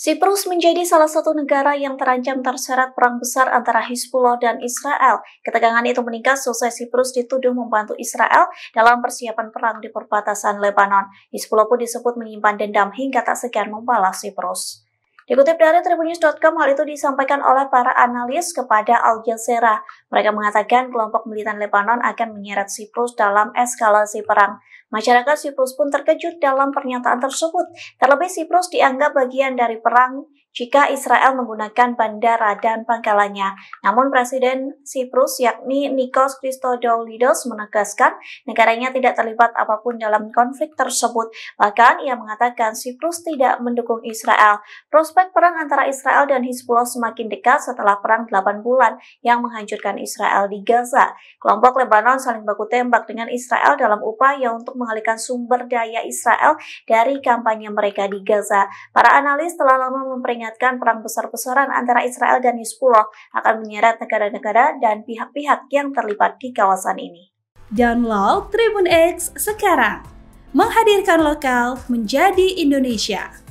Siprus menjadi salah satu negara yang terancam terseret perang besar antara Hizbullah dan Israel. Ketegangan itu meningkat selesai Siprus dituduh membantu Israel dalam persiapan perang di perbatasan Lebanon. Hizbullah pun disebut menyimpan dendam hingga tak segan membalas Siprus. Dikutip dari tribunnews.com, hal itu disampaikan oleh para analis kepada Al Jazeera. Mereka mengatakan kelompok militan Lebanon akan menyeret Siprus dalam eskalasi perang. Masyarakat Siprus pun terkejut dalam pernyataan tersebut. Terlebih Siprus dianggap bagian dari perang jika Israel menggunakan bandara dan pangkalannya. Namun Presiden Siprus yakni Nikos Christodoulidos menegaskan negaranya tidak terlibat apapun dalam konflik tersebut. Bahkan ia mengatakan Siprus tidak mendukung Israel. Prospek Prospek perang antara Israel dan Hizbullah semakin dekat setelah perang 8 bulan yang menghancurkan Israel di Gaza. Kelompok Lebanon saling baku tembak dengan Israel dalam upaya untuk mengalihkan sumber daya Israel dari kampanye mereka di Gaza. Para analis telah lama memperingatkan perang besar-besaran antara Israel dan Hizbullah akan menyeret negara-negara dan pihak-pihak yang terlibat di kawasan ini. Download Tribun X sekarang. Menghadirkan lokal menjadi Indonesia.